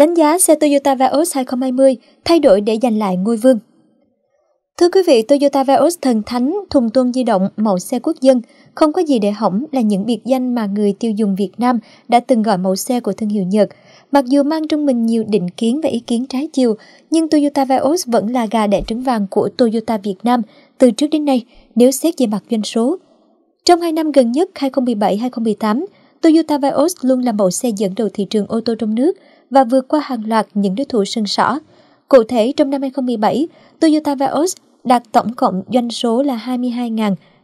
đánh giá xe Toyota Vios 2020 thay đổi để giành lại ngôi vương. Thưa quý vị, Toyota Vios thần thánh, thùng tuôn di động, mẫu xe quốc dân, không có gì để hỏng là những biệt danh mà người tiêu dùng Việt Nam đã từng gọi mẫu xe của thương hiệu Nhật. Mặc dù mang trong mình nhiều định kiến và ý kiến trái chiều, nhưng Toyota Vios vẫn là gà đẻ trứng vàng của Toyota Việt Nam từ trước đến nay nếu xét về mặt doanh số. Trong hai năm gần nhất 2017-2018, Toyota Vios luôn là mẫu xe dẫn đầu thị trường ô tô trong nước và vượt qua hàng loạt những đối thủ sân sỏ. Cụ thể, trong năm 2017, Toyota Vios đạt tổng cộng doanh số là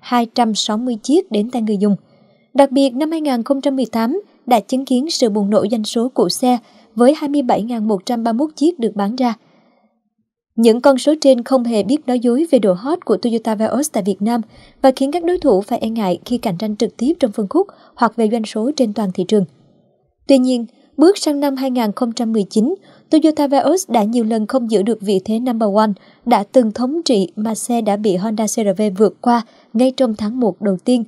22.260 chiếc đến tay người dùng. Đặc biệt, năm 2018 đã chứng kiến sự bùng nổ doanh số cụ xe với 27.131 chiếc được bán ra. Những con số trên không hề biết nói dối về độ hot của Toyota Vios tại Việt Nam và khiến các đối thủ phải e ngại khi cạnh tranh trực tiếp trong phân khúc hoặc về doanh số trên toàn thị trường. Tuy nhiên, Bước sang năm 2019, Toyota Vios đã nhiều lần không giữ được vị thế number one, đã từng thống trị mà xe đã bị Honda CRV vượt qua ngay trong tháng 1 đầu tiên.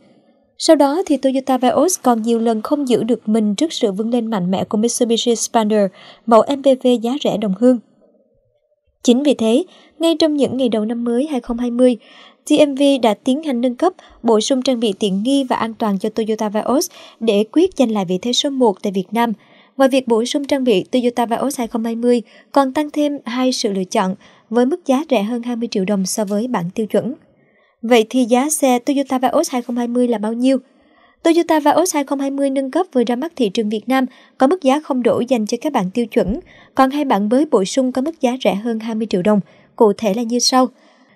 Sau đó thì Toyota Vios còn nhiều lần không giữ được mình trước sự vươn lên mạnh mẽ của Mitsubishi spander mẫu MPV giá rẻ đồng hương. Chính vì thế, ngay trong những ngày đầu năm mới 2020, TMV đã tiến hành nâng cấp, bổ sung trang bị tiện nghi và an toàn cho Toyota Vios để quyết giành lại vị thế số 1 tại Việt Nam – Ngoài việc bổ sung trang bị, Toyota Vios 2020 còn tăng thêm hai sự lựa chọn với mức giá rẻ hơn 20 triệu đồng so với bản tiêu chuẩn. Vậy thì giá xe Toyota Vios 2020 là bao nhiêu? Toyota Vios 2020 nâng cấp vừa ra mắt thị trường Việt Nam có mức giá không đổi dành cho các bản tiêu chuẩn, còn hai bản mới bổ sung có mức giá rẻ hơn 20 triệu đồng, cụ thể là như sau.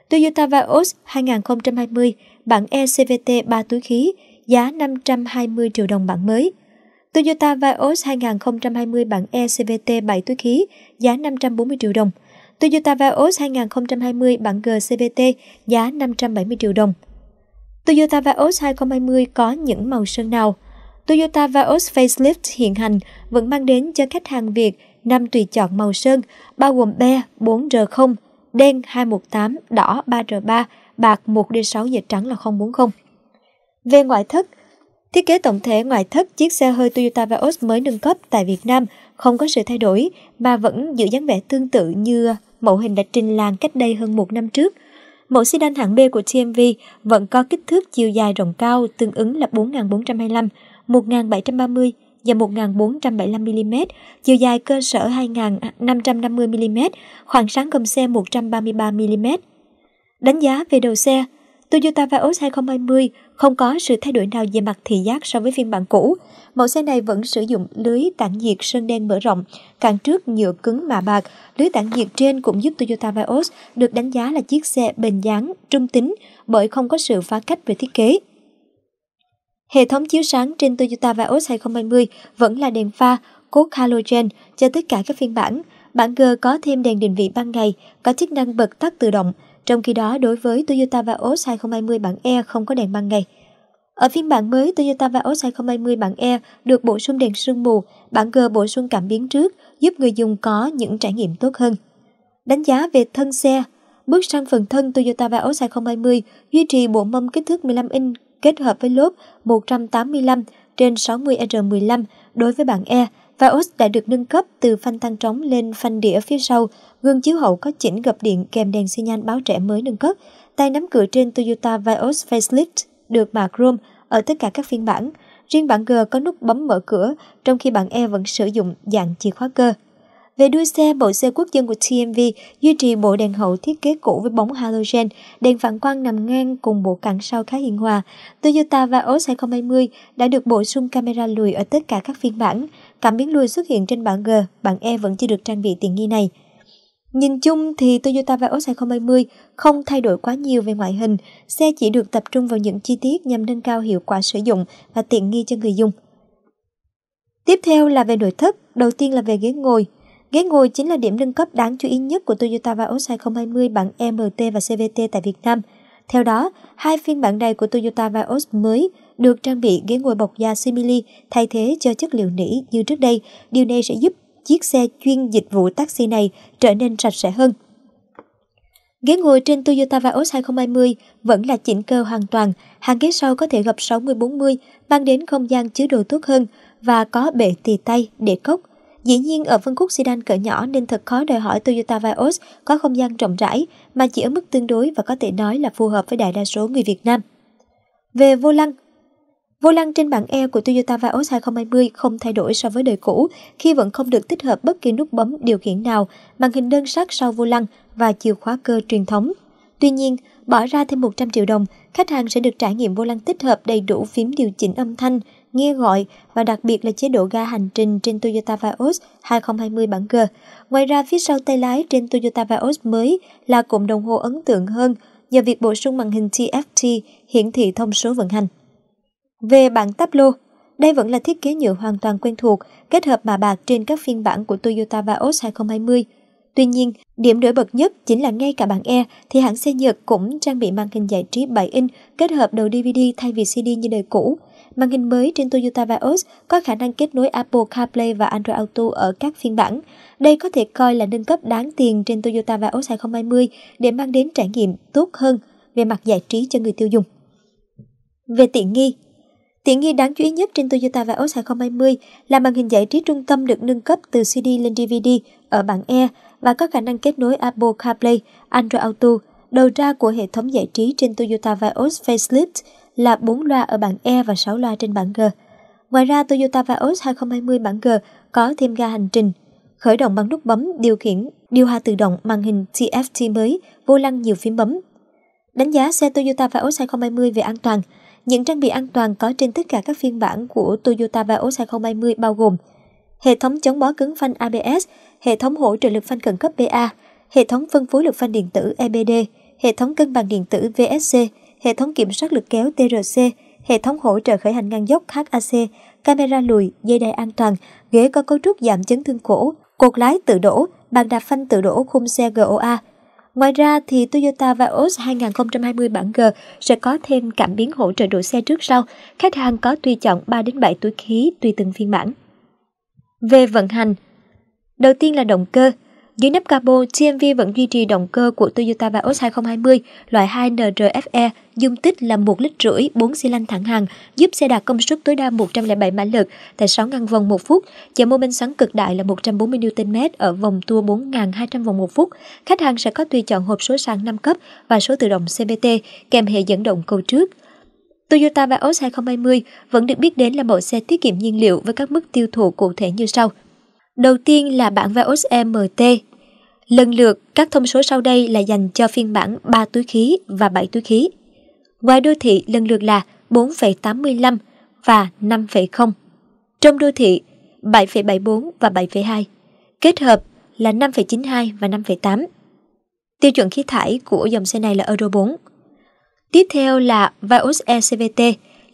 Toyota Vios 2020 bản ECVT 3 túi khí, giá 520 triệu đồng bản mới. Toyota Vios 2020 bản Ecvt CVT 7 túi khí giá 540 triệu đồng, Toyota Vios 2020 bản Gcvt giá 570 triệu đồng. Toyota Vios 2020 có những màu sơn nào? Toyota Vios facelift hiện hành vẫn mang đến cho khách hàng Việt năm tùy chọn màu sơn, bao gồm be 4R0, đen 218, đỏ 3R3, bạc 1D6 và trắng là 040. Về ngoại thất, Thiết kế tổng thể ngoại thất chiếc xe hơi Toyota Vios mới nâng cấp tại Việt Nam không có sự thay đổi mà vẫn giữ dáng vẻ tương tự như mẫu hình đã trình làng cách đây hơn một năm trước. Mẫu sedan hạng B của TMV vẫn có kích thước chiều dài rộng cao tương ứng là 4.425, 1.730 và 1.475mm, chiều dài cơ sở 2.550mm, khoảng sáng gầm xe 133mm. Đánh giá về đầu xe, Toyota Vios 2020 không có sự thay đổi nào về mặt thị giác so với phiên bản cũ. Mẫu xe này vẫn sử dụng lưới tản nhiệt sơn đen mở rộng, càng trước nhựa cứng mạ bạc. Lưới tản nhiệt trên cũng giúp Toyota Vios được đánh giá là chiếc xe bền dáng, trung tính bởi không có sự phá cách về thiết kế. Hệ thống chiếu sáng trên Toyota Vios 2020 vẫn là đèn pha, cốt halogen cho tất cả các phiên bản. Bản G có thêm đèn định vị ban ngày, có chức năng bật tắt tự động, trong khi đó, đối với Toyota Vios 2020 bản E không có đèn ban ngày. Ở phiên bản mới, Toyota Vios 2020 bản E được bổ sung đèn sương mù, bản G bổ sung cảm biến trước, giúp người dùng có những trải nghiệm tốt hơn. Đánh giá về thân xe Bước sang phần thân Toyota Vios 2020 duy trì bộ mâm kích thước 15 inch kết hợp với lốp 185 trên 60R15 đối với bản E, Vaos đã được nâng cấp từ phanh tăng trống lên phanh đĩa phía sau, gương chiếu hậu có chỉnh gập điện kèm đèn xi nhan báo trẻ mới nâng cấp. Tay nắm cửa trên Toyota Vios facelift được mạ chrome ở tất cả các phiên bản. Riêng bản G có nút bấm mở cửa, trong khi bản E vẫn sử dụng dạng chìa khóa cơ. Về đuôi xe, bộ xe quốc dân của TMV duy trì bộ đèn hậu thiết kế cũ với bóng halogen, đèn phản quang nằm ngang cùng bộ cản sau khá hiền hòa. Toyota Vios 2020 đã được bổ sung camera lùi ở tất cả các phiên bản. Cảm biến lùi xuất hiện trên bảng G, bảng E vẫn chưa được trang bị tiện nghi này. Nhìn chung thì Toyota Vios 2020 không thay đổi quá nhiều về ngoại hình, xe chỉ được tập trung vào những chi tiết nhằm nâng cao hiệu quả sử dụng và tiện nghi cho người dùng. Tiếp theo là về nội thất, đầu tiên là về ghế ngồi. Ghế ngồi chính là điểm nâng cấp đáng chú ý nhất của Toyota Vios 2020 bản MT và CVT tại Việt Nam. Theo đó, hai phiên bản này của Toyota Vios mới được trang bị ghế ngồi bọc da simili thay thế cho chất liệu nỉ như trước đây. Điều này sẽ giúp chiếc xe chuyên dịch vụ taxi này trở nên sạch sẽ hơn. Ghế ngồi trên Toyota Vios 2020 vẫn là chỉnh cơ hoàn toàn, hàng ghế sau có thể gập 60-40, mang đến không gian chứa đồ tốt hơn và có bệ tì tay để cốc. Dĩ nhiên ở phân khúc sedan cỡ nhỏ nên thật khó đòi hỏi Toyota Vios có không gian rộng rãi mà chỉ ở mức tương đối và có thể nói là phù hợp với đại đa số người Việt Nam. Về vô lăng, Vô lăng trên bảng E của Toyota Vios 2020 không thay đổi so với đời cũ khi vẫn không được tích hợp bất kỳ nút bấm điều khiển nào, màn hình đơn sắc sau vô lăng và chìa khóa cơ truyền thống. Tuy nhiên, bỏ ra thêm 100 triệu đồng, khách hàng sẽ được trải nghiệm vô lăng tích hợp đầy đủ phím điều chỉnh âm thanh, nghe gọi và đặc biệt là chế độ ga hành trình trên Toyota Vios 2020 bản G. Ngoài ra, phía sau tay lái trên Toyota Vios mới là cụm đồng hồ ấn tượng hơn nhờ việc bổ sung màn hình TFT hiển thị thông số vận hành. Về bảng táp lô, đây vẫn là thiết kế nhựa hoàn toàn quen thuộc, kết hợp mạ bạc trên các phiên bản của Toyota Vios 2020. Tuy nhiên, điểm nổi bật nhất chính là ngay cả bảng E thì hãng xe Nhật cũng trang bị màn hình giải trí 7 inch kết hợp đầu DVD thay vì CD như đời cũ, màn hình mới trên Toyota Vios có khả năng kết nối Apple CarPlay và Android Auto ở các phiên bản. Đây có thể coi là nâng cấp đáng tiền trên Toyota Vios 2020 để mang đến trải nghiệm tốt hơn về mặt giải trí cho người tiêu dùng. Về tiện nghi, Tiện nghi đáng chú ý nhất trên Toyota Vios 2020 là màn hình giải trí trung tâm được nâng cấp từ CD lên DVD ở bảng E và có khả năng kết nối Apple CarPlay, Android Auto, đầu ra của hệ thống giải trí trên Toyota Vios Facelift là 4 loa ở bảng E và 6 loa trên bảng G. Ngoài ra, Toyota Vios 2020 bảng G có thêm ga hành trình, khởi động bằng nút bấm điều khiển, điều hòa tự động màn hình TFT mới, vô lăng nhiều phím bấm. Đánh giá xe Toyota Vios 2020 về an toàn, những trang bị an toàn có trên tất cả các phiên bản của Toyota Vios 2020 bao gồm hệ thống chống bó cứng phanh ABS, hệ thống hỗ trợ lực phanh khẩn cấp BA, hệ thống phân phối lực phanh điện tử EBD, hệ thống cân bằng điện tử VSC, hệ thống kiểm soát lực kéo TRC, hệ thống hỗ trợ khởi hành ngang dốc HAC, camera lùi, dây đai an toàn, ghế có cấu trúc giảm chấn thương cổ, cột lái tự đổ, bàn đạp phanh tự đổ khung xe GOA. Ngoài ra thì Toyota Vios 2020 bản G sẽ có thêm cảm biến hỗ trợ đổ xe trước sau, khách hàng có tùy chọn 3 đến 7 túi khí tùy từng phiên bản. Về vận hành, đầu tiên là động cơ, dưới nắp capo, CMV vẫn duy trì động cơ của Toyota Vios 2020 loại 2 NRFE, dung tích là 1 lít rưỡi 4 xi lanh thẳng hàng, giúp xe đạt công suất tối đa 107 mã lực tại 6 ngàn vòng một phút, chạm mô men xoắn cực đại là 140 Nm ở vòng tua 4.200 vòng một phút. Khách hàng sẽ có tùy chọn hộp số sàn 5 cấp và số tự động CVT kèm hệ dẫn động cầu trước. Toyota Vios 2020 vẫn được biết đến là mẫu xe tiết kiệm nhiên liệu với các mức tiêu thụ cụ thể như sau. Đầu tiên là bản Vios e MT Lần lượt, các thông số sau đây là dành cho phiên bản 3 túi khí và 7 túi khí. Ngoài đô thị lần lượt là 4,85 và 5,0. Trong đô thị 7,74 và 7,2. Kết hợp là 5,92 và 5,8. Tiêu chuẩn khí thải của dòng xe này là Euro 4. Tiếp theo là vios ECVT,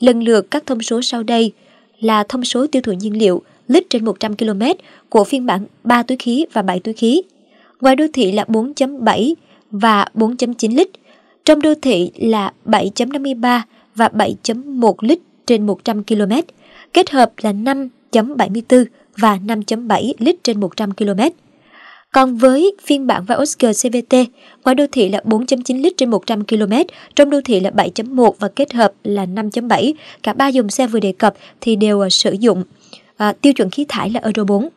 lần lượt các thông số sau đây là thông số tiêu thụ nhiên liệu lít trên 100 km của phiên bản 3 túi khí và 7 túi khí ngoài đô thị là 4.7 và 4.9 lít, trong đô thị là 7.53 và 7.1 lít trên 100 km, kết hợp là 5.74 và 5.7 lít trên 100 km. Còn với phiên bản và Oscar CVT, ngoài đô thị là 4.9 lít trên 100 km, trong đô thị là 7.1 và kết hợp là 5.7. Cả ba dòng xe vừa đề cập thì đều à, sử dụng à, tiêu chuẩn khí thải là Euro 4.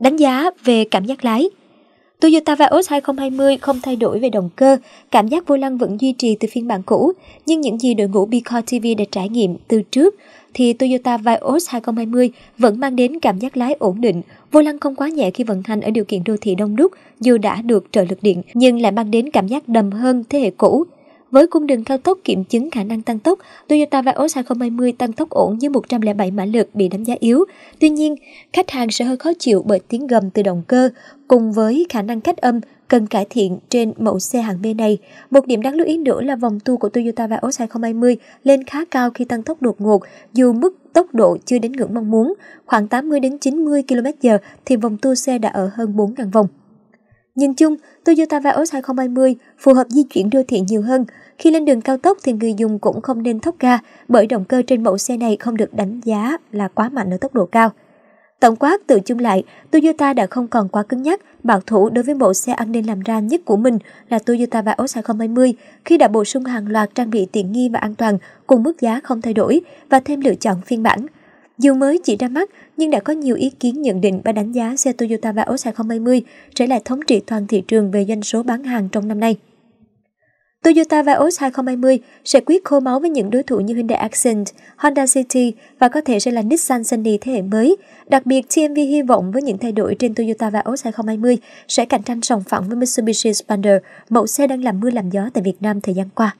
Đánh giá về cảm giác lái – Toyota Vios 2020 không thay đổi về động cơ, cảm giác vô lăng vẫn duy trì từ phiên bản cũ, nhưng những gì đội ngũ Bicor TV đã trải nghiệm từ trước thì Toyota Vios 2020 vẫn mang đến cảm giác lái ổn định, vô lăng không quá nhẹ khi vận hành ở điều kiện đô thị đông đúc dù đã được trợ lực điện nhưng lại mang đến cảm giác đầm hơn thế hệ cũ. Với cung đường cao tốc kiểm chứng khả năng tăng tốc, Toyota Vios 2020 tăng tốc ổn với 107 mã lực bị đánh giá yếu. Tuy nhiên, khách hàng sẽ hơi khó chịu bởi tiếng gầm từ động cơ cùng với khả năng cách âm cần cải thiện trên mẫu xe hạng B này. Một điểm đáng lưu ý nữa là vòng tua của Toyota Vios 2020 lên khá cao khi tăng tốc đột ngột, dù mức tốc độ chưa đến ngưỡng mong muốn, khoảng 80 đến 90 km/h thì vòng tua xe đã ở hơn 4.000 vòng. Nhìn chung, Toyota Vios 2020 phù hợp di chuyển đô thị nhiều hơn. Khi lên đường cao tốc thì người dùng cũng không nên thốc ga bởi động cơ trên mẫu xe này không được đánh giá là quá mạnh ở tốc độ cao. Tổng quát tự chung lại, Toyota đã không còn quá cứng nhắc, bảo thủ đối với mẫu xe an ninh làm ra nhất của mình là Toyota Vios 2020 khi đã bổ sung hàng loạt trang bị tiện nghi và an toàn cùng mức giá không thay đổi và thêm lựa chọn phiên bản. Dù mới chỉ ra mắt, nhưng đã có nhiều ý kiến nhận định và đánh giá xe Toyota Vios 2020 sẽ là thống trị toàn thị trường về doanh số bán hàng trong năm nay. Toyota Vios 2020 sẽ quyết khô máu với những đối thủ như Hyundai Accent, Honda City và có thể sẽ là Nissan Sunny thế hệ mới. Đặc biệt, TMV hy vọng với những thay đổi trên Toyota Vios 2020 sẽ cạnh tranh sòng phẳng với Mitsubishi Spander, mẫu xe đang làm mưa làm gió tại Việt Nam thời gian qua.